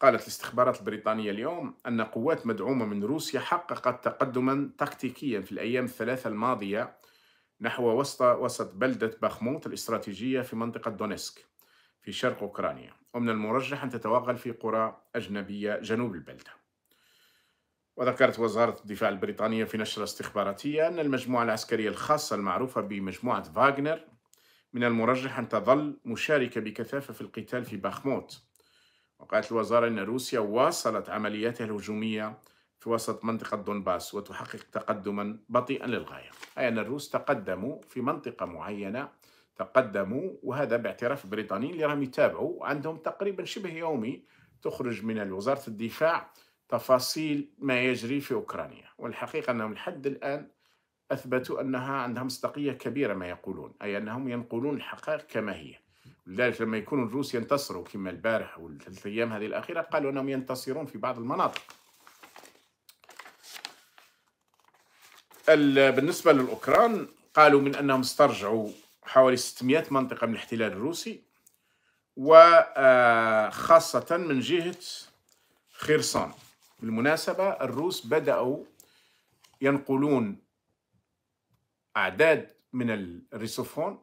قالت الاستخبارات البريطانية اليوم أن قوات مدعومة من روسيا حققت تقدما تكتيكيا في الأيام الثلاثة الماضية نحو وسط وسط بلدة باخموت الاستراتيجية في منطقة دونيسك في شرق أوكرانيا ومن المرجح أن تتوغل في قرى أجنبية جنوب البلدة وذكرت وزارة الدفاع البريطانية في نشرة استخباراتية أن المجموعة العسكرية الخاصة المعروفة بمجموعة فاغنر من المرجح أن تظل مشاركة بكثافة في القتال في باخموت وقالت الوزارة أن روسيا واصلت عملياتها الهجومية في وسط منطقة دونباس وتحقق تقدما بطيئا للغاية أي أن الروس تقدموا في منطقة معينة تقدموا وهذا باعتراف بريطاني اللي راهم يتابعوا وعندهم تقريبا شبه يومي تخرج من وزارة الدفاع تفاصيل ما يجري في أوكرانيا والحقيقة أنهم لحد الآن أثبتوا أنها عندها مصداقية كبيرة ما يقولون أي أنهم ينقلون الحقائق كما هي لذلك لما يكونوا الروس ينتصروا كما البارح ايام هذه الاخيره قالوا انهم ينتصرون في بعض المناطق بالنسبه للاوكران قالوا من انهم استرجعوا حوالي 600 منطقه من الاحتلال الروسي وخاصه آه، من جهه خرسون بالمناسبه الروس بداوا ينقلون اعداد من الريسوفون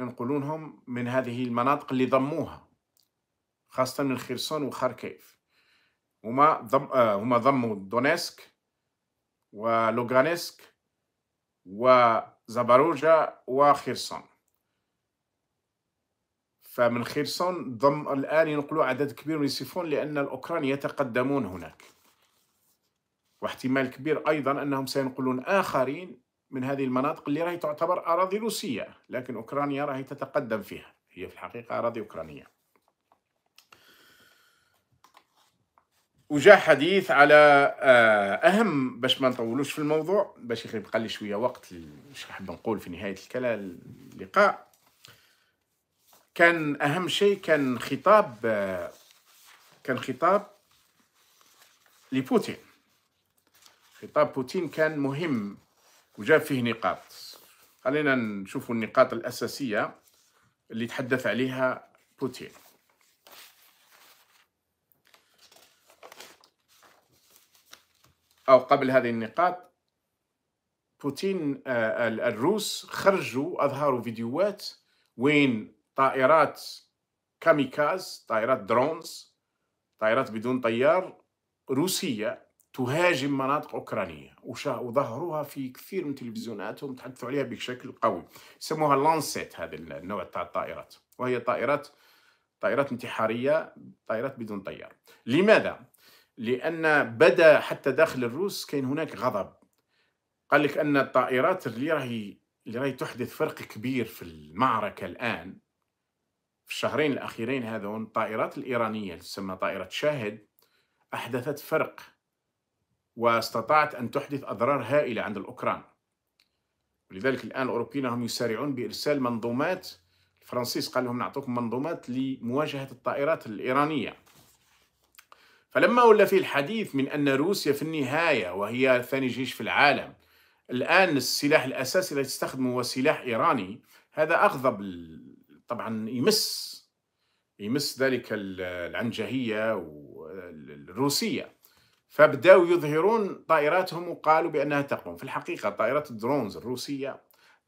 ينقلونهم من هذه المناطق اللي ضموها خاصة من خرسون وخاركيف هما ضم آه، هما ضموا دونيسك ولوغانسك وزاباروجا وخرسون فمن خرسون ضم الآن ينقلوا عدد كبير من السيفون لأن الأوكران يتقدمون هناك واحتمال كبير أيضا أنهم سينقلون آخرين من هذه المناطق اللي راهي تعتبر أراضي روسية لكن أوكرانيا راهي تتقدم فيها هي في الحقيقة أراضي أوكرانية وجاء حديث على آه، أهم باش ما نطولوش في الموضوع باش يبقى لي شوية وقت باش نحب نقول في نهاية الكلام اللقاء كان أهم شيء كان خطاب آه، كان خطاب لبوتين خطاب بوتين كان مهم وجاب فيه نقاط خلينا نشوف النقاط الأساسية اللي تحدث عليها بوتين أو قبل هذه النقاط بوتين آه، الروس خرجوا أظهروا فيديوهات وين طائرات كاميكاز طائرات درونز طائرات بدون طيار روسية تهاجم مناطق أوكرانية وظهروها في كثير من تلفزيوناتهم تحدثوا عليها بشكل قوي يسموها لانسيت هذا النوع تاع الطائرات وهي طائرات طائرات انتحارية طائرات بدون طيار لماذا؟ لأن بدا حتى داخل الروس كان هناك غضب قال لك أن الطائرات اللي راهي اللي راهي تحدث فرق كبير في المعركة الآن في الشهرين الأخيرين هذون الطائرات الإيرانية اللي تسمى طائرة شاهد أحدثت فرق واستطاعت أن تحدث أضرار هائلة عند الأوكران ولذلك الآن الأوروبيين هم يسارعون بإرسال منظومات الفرنسيس قال لهم نعطوكم منظومات لمواجهة الطائرات الإيرانية فلما ولى في الحديث من أن روسيا في النهاية وهي ثاني جيش في العالم الآن السلاح الأساسي الذي تستخدمه هو سلاح إيراني هذا أغضب طبعا يمس يمس ذلك العنجهية الروسيه. فبداوا يظهرون طائراتهم وقالوا بانها تقوم في الحقيقه طائرات الدرونز الروسيه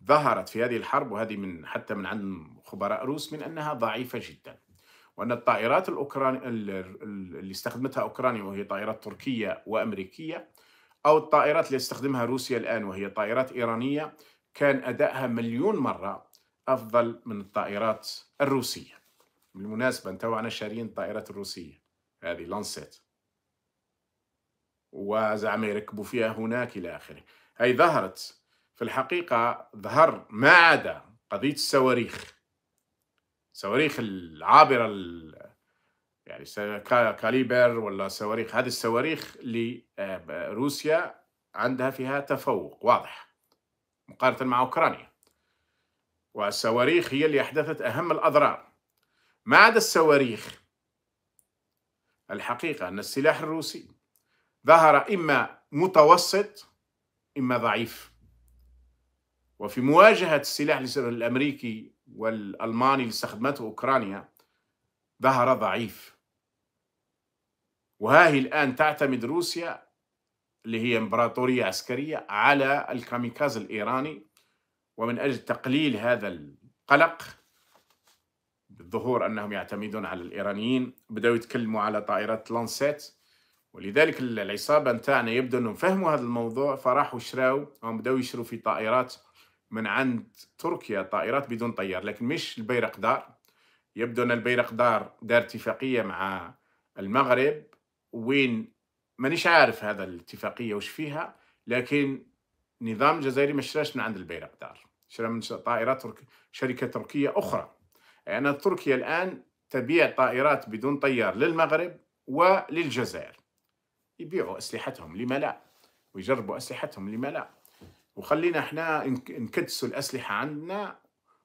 ظهرت في هذه الحرب وهذه من حتى من عند خبراء روس من انها ضعيفه جدا وان الطائرات الاوكران اللي استخدمتها اوكرانيا وهي طائرات تركيه وامريكيه او الطائرات اللي تستخدمها روسيا الان وهي طائرات ايرانيه كان ادائها مليون مره افضل من الطائرات الروسيه بالمناسبه انتوا انا شاريين الطائرات الروسيه هذه لانسيت وزعما يركبوا فيها هناك إلى آخره أي ظهرت في الحقيقة ظهر ما عدا قضية الصواريخ صواريخ العابرة يعني كاليبر ولا صواريخ هذه الصواريخ اللي آه، روسيا عندها فيها تفوق واضح مقارنة مع أوكرانيا والصواريخ هي اللي أحدثت أهم الأضرار ما عدا الصواريخ الحقيقة أن السلاح الروسي ظهر إما متوسط إما ضعيف وفي مواجهة السلاح الأمريكي والألماني اللي استخدمته أوكرانيا ظهر ضعيف وهاهي الآن تعتمد روسيا اللي هي إمبراطورية عسكرية على الكاميكاز الإيراني ومن أجل تقليل هذا القلق بالظهور أنهم يعتمدون على الإيرانيين بدأوا يتكلموا على طائرات لانسيت ولذلك العصابه نتاعنا يبدو انهم فهموا هذا الموضوع فراحوا شراو هم بداو يشروا في طائرات من عند تركيا طائرات بدون طيار لكن مش البيرقدار يبدو ان البيرقدار دار اتفاقيه مع المغرب وين مانيش عارف هذا الاتفاقيه وش فيها لكن نظام جزائري ما شراش من عند البيرقدار شرا من طائرات تركي شركه تركيه اخرى يعني تركيا الان تبيع طائرات بدون طيار للمغرب وللجزائر يبيعوا اسلحتهم لما لا ويجربوا اسلحتهم لما لا وخلينا احنا نكدسوا الاسلحه عندنا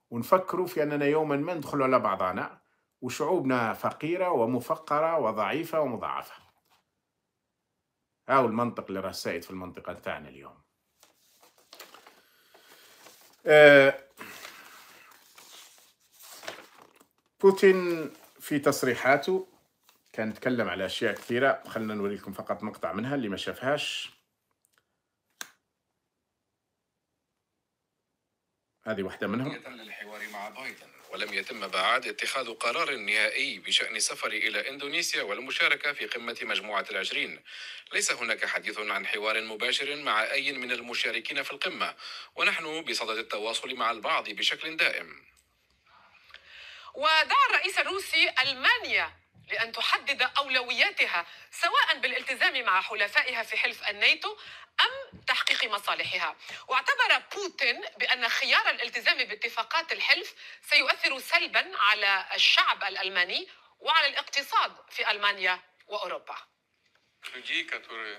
ونفكروا في اننا يوما ما ندخلوا على بعضنا وشعوبنا فقيره ومفقره وضعيفه ومضاعفه هاو المنطق اللي راه سائد في المنطقه تاعنا اليوم آه، بوتين في تصريحاته كان نتكلم على أشياء كثيرة خلنا نوريكم فقط مقطع منها اللي ما شافهاش هذه واحدة منهم للحوار مع بايدن ولم يتم بعد اتخاذ قرار نهائي بشأن السفر إلى إندونيسيا والمشاركة في قمة مجموعة العشرين ليس هناك حديث عن حوار مباشر مع أي من المشاركين في القمة ونحن بصدد التواصل مع البعض بشكل دائم ودعا الرئيس الروسي ألمانيا لأن تحدد أولوياتها سواء بالالتزام مع حلفائها في حلف الناتو أم تحقيق مصالحها واعتبر بوتين بأن خيار الالتزام باتفاقات الحلف سيؤثر سلبا على الشعب الألماني وعلى الاقتصاد في ألمانيا وأوروبا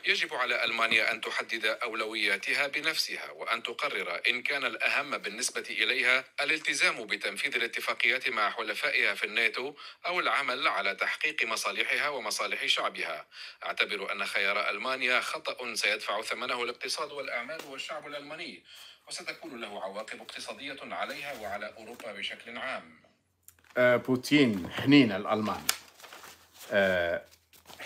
يجب على ألمانيا أن تحدد أولوياتها بنفسها وأن تقرر إن كان الأهم بالنسبة إليها الالتزام بتنفيذ الاتفاقيات مع حلفائها في الناتو أو العمل على تحقيق مصالحها ومصالح شعبها. أعتبر أن خيار ألمانيا خطأ سيدفع ثمنه الاقتصاد والأعمال والشعب الألماني وستكون له عواقب اقتصادية عليها وعلى أوروبا بشكل عام. آه، بوتين حنين الألمان. آه،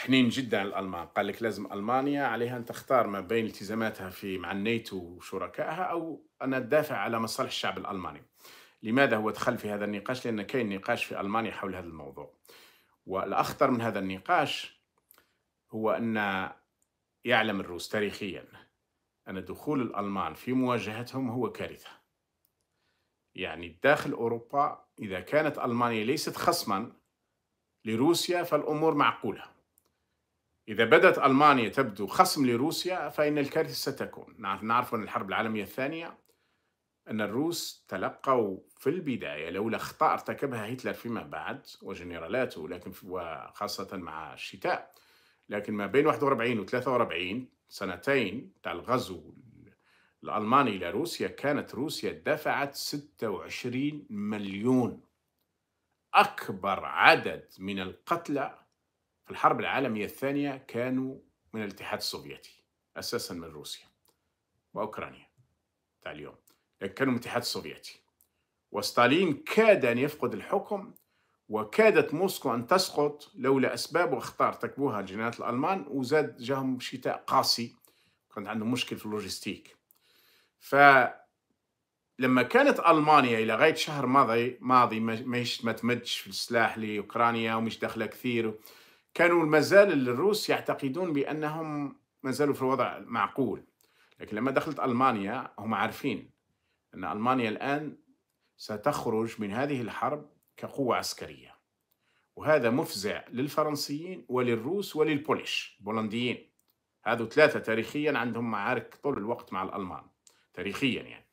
حنين جدا الالمان قال لك لازم المانيا عليها ان تختار ما بين التزاماتها في مع الناتو وشركائها او ان تدافع على مصالح الشعب الالماني لماذا هو دخل في هذا النقاش لان كاين نقاش في المانيا حول هذا الموضوع والاخطر من هذا النقاش هو ان يعلم الروس تاريخيا ان دخول الالمان في مواجهتهم هو كارثه يعني داخل اوروبا اذا كانت المانيا ليست خصما لروسيا فالامور معقوله إذا بدأت ألمانيا تبدو خصم لروسيا فإن الكارثة ستكون نعرف أن الحرب العالمية الثانية أن الروس تلقوا في البداية لولا أخطاء ارتكبها هتلر فيما بعد وجنرالاته لكن وخاصة مع الشتاء لكن ما بين 41 و 43 سنتين تاع الغزو الألماني إلى روسيا كانت روسيا دفعت 26 مليون أكبر عدد من القتلى الحرب العالمية الثانية كانوا من الاتحاد السوفيتي أساسا من روسيا وأوكرانيا تاع اليوم كانوا من الاتحاد السوفيتي وستالين كاد أن يفقد الحكم وكادت موسكو أن تسقط لولا أسباب واخطار تكبوها الجنرالات الألمان وزاد جاهم شتاء قاسي كان عندهم مشكل في اللوجستيك فلما كانت ألمانيا إلى غاية شهر ماضي ماضي ما تمدش في السلاح لأوكرانيا ومش داخلة كثير كانوا ما زال الروس يعتقدون بأنهم ما زالوا في وضع معقول لكن لما دخلت ألمانيا هم عارفين أن ألمانيا الآن ستخرج من هذه الحرب كقوة عسكرية وهذا مفزع للفرنسيين وللروس وللبوليش البولنديين هذو ثلاثة تاريخيا عندهم معارك طول الوقت مع الألمان تاريخيا يعني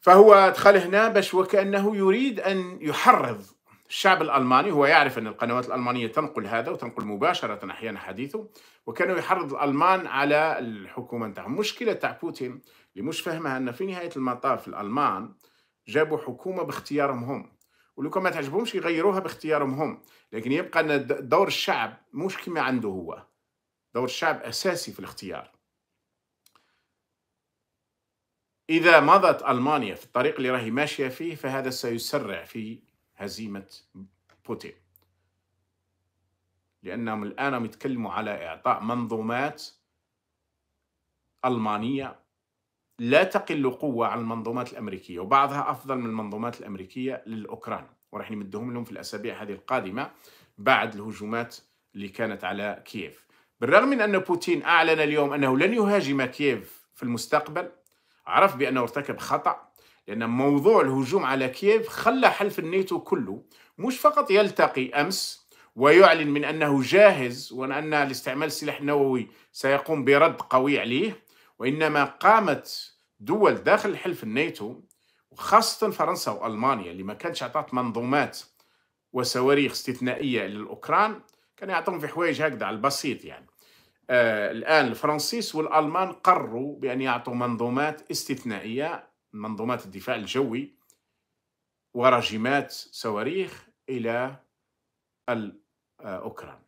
فهو دخل هنا باش وكأنه يريد أن يحرض الشعب الألماني هو يعرف أن القنوات الألمانية تنقل هذا وتنقل مباشرة أحيانا حديثه وكانوا يحرض الألمان على الحكومة نتاعهم مشكلة تاع بوتين اللي مش فاهمها أن في نهاية المطاف الألمان جابوا حكومة باختيارهم هم ولو كان ما تعجبهمش يغيروها باختيارهم هم لكن يبقى أن دور الشعب مش كما عنده هو دور الشعب أساسي في الاختيار إذا مضت ألمانيا في الطريق اللي راهي ماشية فيه فهذا سيسرع في هزيمة بوتين لأنهم الآن يتكلموا على إعطاء منظومات ألمانية لا تقل قوة عن المنظومات الأمريكية وبعضها أفضل من المنظومات الأمريكية للأوكران وراح نمدهم لهم في الأسابيع هذه القادمة بعد الهجومات اللي كانت على كييف بالرغم من أن بوتين أعلن اليوم أنه لن يهاجم كييف في المستقبل عرف بأنه ارتكب خطأ لأن موضوع الهجوم على كييف خلى حلف الناتو كله مش فقط يلتقي أمس ويعلن من أنه جاهز وأن الاستعمال السلاح النووي سيقوم برد قوي عليه وإنما قامت دول داخل حلف الناتو وخاصة فرنسا وألمانيا اللي ما كانتش أعطت منظومات وصواريخ استثنائية للأوكران كان يعطون في حوايج هكذا على البسيط يعني آه الآن الفرنسيس والألمان قرروا بأن يعطوا منظومات استثنائية منظومات الدفاع الجوي ورجمات صواريخ إلى الاوكران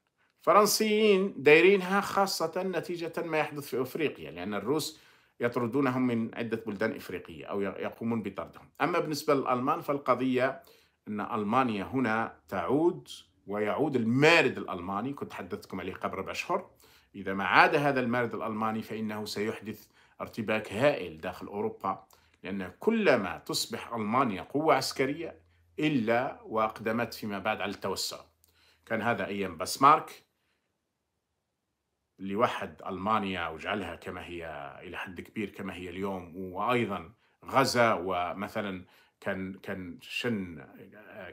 الفرنسيين دايرينها خاصة نتيجة ما يحدث في أفريقيا لأن الروس يطردونهم من عدة بلدان إفريقية أو يقومون بطردهم أما بالنسبة للألمان فالقضية أن ألمانيا هنا تعود ويعود المارد الألماني كنت حدثتكم عليه قبل ربع أشهر إذا ما عاد هذا المارد الألماني فإنه سيحدث ارتباك هائل داخل أوروبا لأن كلما تصبح ألمانيا قوة عسكرية إلا وأقدمت فيما بعد على التوسع كان هذا أيام بسمارك اللي وحد ألمانيا وجعلها كما هي إلى حد كبير كما هي اليوم وأيضا غزا ومثلا كان كان شن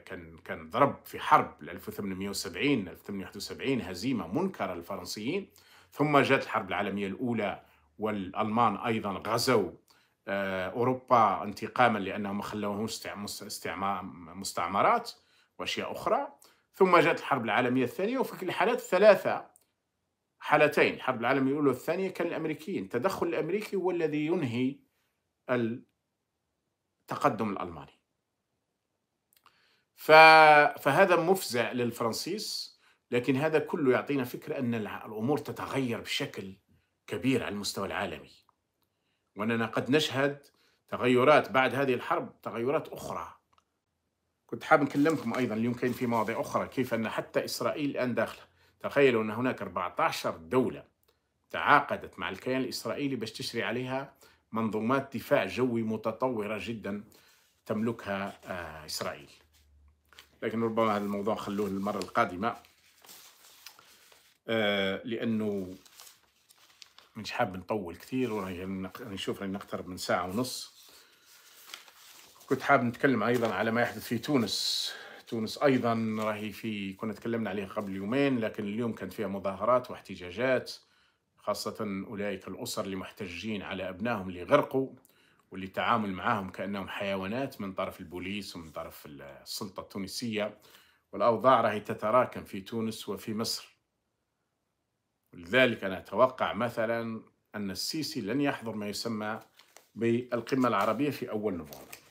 كان كان ضرب في حرب 1870 1871 هزيمه منكره للفرنسيين ثم جاءت الحرب العالميه الاولى والالمان ايضا غزوا آه، اوروبا انتقاما لانهم خلوهم مستعمرات واشياء اخرى ثم جاءت الحرب العالميه الثانيه وفي الحالات الثلاثه حالتين الحرب العالميه الاولى والثانيه كان الامريكيين التدخل الامريكي هو الذي ينهي التقدم الالماني فهذا مفزع للفرنسيس لكن هذا كله يعطينا فكره ان الامور تتغير بشكل كبير على المستوى العالمي وأننا قد نشهد تغيرات بعد هذه الحرب تغيرات أخرى كنت حاب نكلمكم أيضا اليوم كان في مواضيع أخرى كيف أن حتى إسرائيل الآن داخلة تخيلوا أن هناك 14 دولة تعاقدت مع الكيان الإسرائيلي باش تشري عليها منظومات دفاع جوي متطورة جدا تملكها آه، إسرائيل لكن ربما هذا الموضوع خلوه للمرة القادمة آه، لأنه مش حاب نطول كثير وراني نشوف راني نقترب من ساعة ونص كنت حاب نتكلم أيضا على ما يحدث في تونس تونس أيضا راهي في كنا تكلمنا عليه قبل يومين لكن اليوم كانت فيها مظاهرات واحتجاجات خاصة أولئك الأسر اللي محتجين على أبنائهم اللي غرقوا واللي التعامل معهم كأنهم حيوانات من طرف البوليس ومن طرف السلطة التونسية والأوضاع راهي تتراكم في تونس وفي مصر لذلك أنا أتوقع مثلا أن السيسي لن يحضر ما يسمى بالقمة العربية في أول نوفمبر